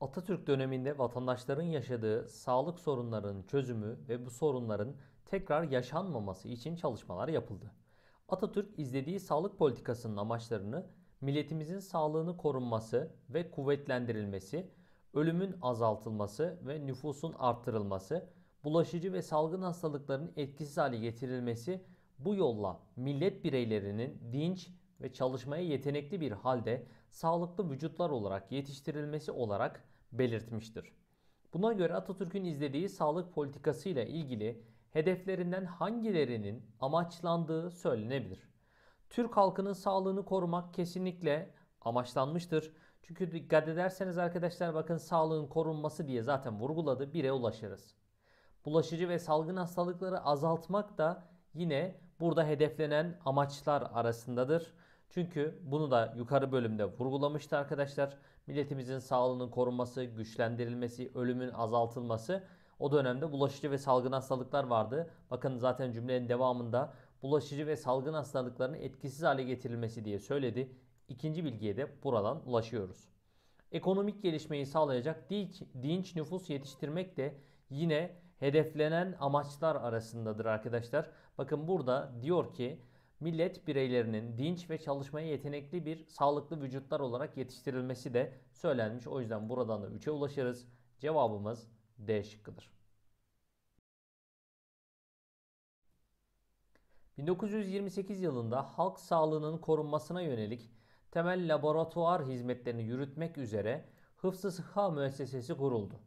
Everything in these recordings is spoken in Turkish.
Atatürk döneminde vatandaşların yaşadığı sağlık sorunlarının çözümü ve bu sorunların tekrar yaşanmaması için çalışmalar yapıldı. Atatürk izlediği sağlık politikasının amaçlarını milletimizin sağlığını korunması ve kuvvetlendirilmesi, ölümün azaltılması ve nüfusun arttırılması, bulaşıcı ve salgın hastalıkların etkisiz hale getirilmesi bu yolla millet bireylerinin dinç ve çalışmaya yetenekli bir halde sağlıklı vücutlar olarak yetiştirilmesi olarak belirtmiştir. Buna göre Atatürk'ün izlediği sağlık politikasıyla ilgili hedeflerinden hangilerinin amaçlandığı söylenebilir. Türk halkının sağlığını korumak kesinlikle amaçlanmıştır. Çünkü dikkat ederseniz arkadaşlar bakın sağlığın korunması diye zaten vurguladı. Bire ulaşırız. Bulaşıcı ve salgın hastalıkları azaltmak da yine burada hedeflenen amaçlar arasındadır. Çünkü bunu da yukarı bölümde vurgulamıştı arkadaşlar. Milletimizin sağlığının korunması, güçlendirilmesi, ölümün azaltılması o dönemde bulaşıcı ve salgın hastalıklar vardı. Bakın zaten cümlenin devamında bulaşıcı ve salgın hastalıkların etkisiz hale getirilmesi diye söyledi. İkinci bilgiye de buradan ulaşıyoruz. Ekonomik gelişmeyi sağlayacak dinç, dinç nüfus yetiştirmek de yine hedeflenen amaçlar arasındadır arkadaşlar. Bakın burada diyor ki millet bireylerinin dinç ve çalışmaya yetenekli bir sağlıklı vücutlar olarak yetiştirilmesi de söylenmiş. O yüzden buradan da 3'e ulaşırız. Cevabımız D şıkkıdır. 1928 yılında halk sağlığının korunmasına yönelik temel laboratuvar hizmetlerini yürütmek üzere Hıfzı Sıhha Müessesesi kuruldu.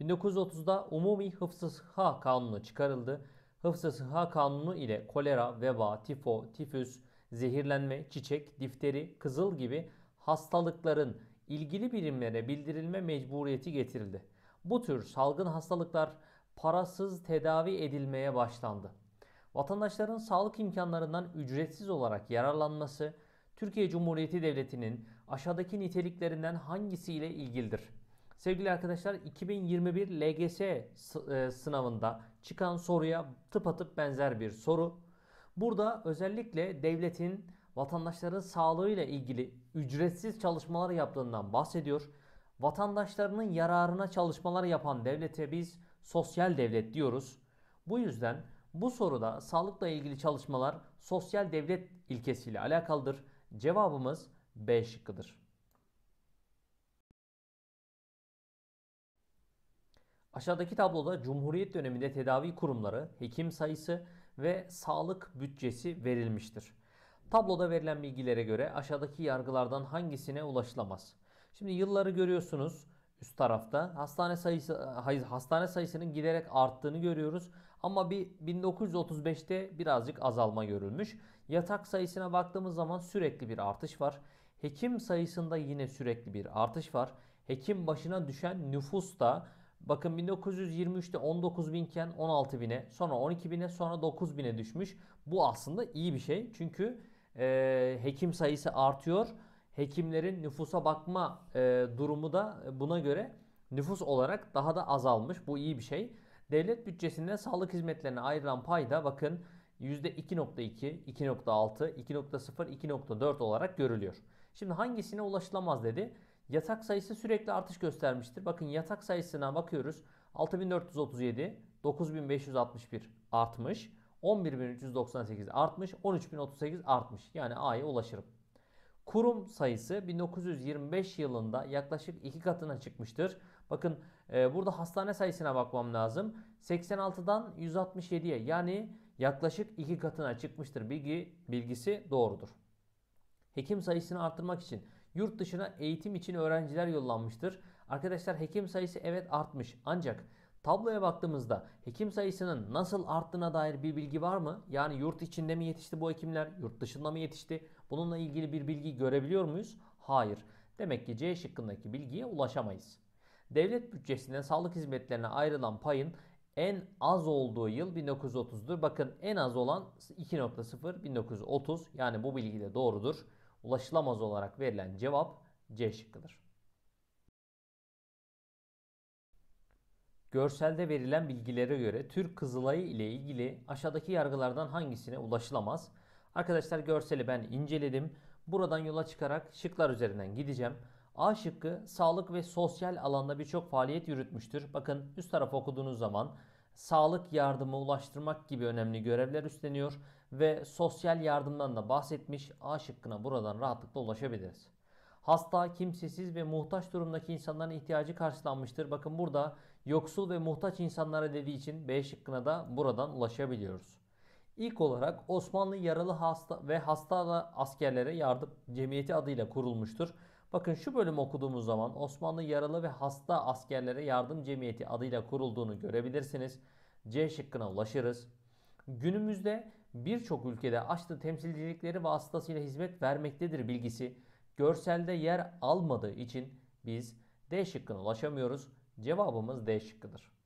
1930'da Umumi Hıfzı Sıhha Kanunu çıkarıldı Hıfzı Sıha Kanunu ile kolera, veba, tifo, tifüs, zehirlenme, çiçek, difteri, kızıl gibi hastalıkların ilgili birimlere bildirilme mecburiyeti getirildi. Bu tür salgın hastalıklar parasız tedavi edilmeye başlandı. Vatandaşların sağlık imkanlarından ücretsiz olarak yararlanması Türkiye Cumhuriyeti Devleti'nin aşağıdaki niteliklerinden hangisiyle ilgilidir? Sevgili arkadaşlar 2021 LGS e, sınavında çıkan soruya tıpatıp benzer bir soru. Burada özellikle devletin vatandaşların sağlığıyla ilgili ücretsiz çalışmalar yaptığından bahsediyor. Vatandaşlarının yararına çalışmalar yapan devlete biz sosyal devlet diyoruz. Bu yüzden bu soruda sağlıkla ilgili çalışmalar sosyal devlet ilkesiyle alakalıdır. Cevabımız B şıkkıdır. Aşağıdaki tabloda Cumhuriyet döneminde tedavi kurumları, hekim sayısı ve sağlık bütçesi verilmiştir. Tabloda verilen bilgilere göre aşağıdaki yargılardan hangisine ulaşılamaz? Şimdi yılları görüyorsunuz üst tarafta. Hastane sayısı hastane sayısının giderek arttığını görüyoruz ama bir 1935'te birazcık azalma görülmüş. Yatak sayısına baktığımız zaman sürekli bir artış var. Hekim sayısında yine sürekli bir artış var. Hekim başına düşen nüfus da Bakın 1923'te 19 binken 16 bine, sonra 12 bine, sonra 9 bine düşmüş. Bu aslında iyi bir şey. Çünkü e, hekim sayısı artıyor. Hekimlerin nüfusa bakma e, durumu da buna göre nüfus olarak daha da azalmış. Bu iyi bir şey. Devlet bütçesinde sağlık hizmetlerine ayrılan pay da bakın %2.2, 2.6, 2.0, 2.4 olarak görülüyor. Şimdi hangisine ulaşılamaz dedi. Yatak sayısı sürekli artış göstermiştir. Bakın yatak sayısına bakıyoruz. 6437, 9561 artmış, 11398 artmış, 13038 artmış. Yani A'ya ulaşırım. Kurum sayısı 1925 yılında yaklaşık iki katına çıkmıştır. Bakın e, burada hastane sayısına bakmam lazım. 86'dan 167'ye yani yaklaşık iki katına çıkmıştır. Bilgi bilgisi doğrudur. Hekim sayısını arttırmak için yurt dışına eğitim için öğrenciler yollanmıştır. Arkadaşlar hekim sayısı evet artmış ancak Tabloya baktığımızda hekim sayısının nasıl arttığına dair bir bilgi var mı? Yani yurt içinde mi yetişti bu hekimler, yurt dışında mı yetişti? Bununla ilgili bir bilgi görebiliyor muyuz? Hayır. Demek ki C şıkkındaki bilgiye ulaşamayız. Devlet bütçesinden sağlık hizmetlerine ayrılan payın en az olduğu yıl 1930'dur. Bakın en az olan 2.0 1930 yani bu bilgi de doğrudur ulaşılamaz olarak verilen cevap C şıkkıdır. Görselde verilen bilgilere göre Türk Kızılayı ile ilgili aşağıdaki yargılardan hangisine ulaşılamaz? Arkadaşlar görseli ben inceledim. Buradan yola çıkarak şıklar üzerinden gideceğim. A şıkkı sağlık ve sosyal alanda birçok faaliyet yürütmüştür. Bakın üst tarafı okuduğunuz zaman sağlık yardımı ulaştırmak gibi önemli görevler üstleniyor ve sosyal yardımdan da bahsetmiş. A şıkkına buradan rahatlıkla ulaşabiliriz. Hasta, kimsesiz ve muhtaç durumdaki insanların ihtiyacı karşılanmıştır. Bakın burada yoksul ve muhtaç insanlara dediği için B şıkkına da buradan ulaşabiliyoruz. İlk olarak Osmanlı yaralı hasta ve hasta askerlere yardım cemiyeti adıyla kurulmuştur. Bakın şu bölüm okuduğumuz zaman Osmanlı yaralı ve hasta askerlere yardım cemiyeti adıyla kurulduğunu görebilirsiniz. C şıkkına ulaşırız. Günümüzde birçok ülkede açtığı temsilcilikleri vasıtasıyla hizmet vermektedir bilgisi görselde yer almadığı için biz D şıkkına ulaşamıyoruz. Cevabımız D şıkkıdır.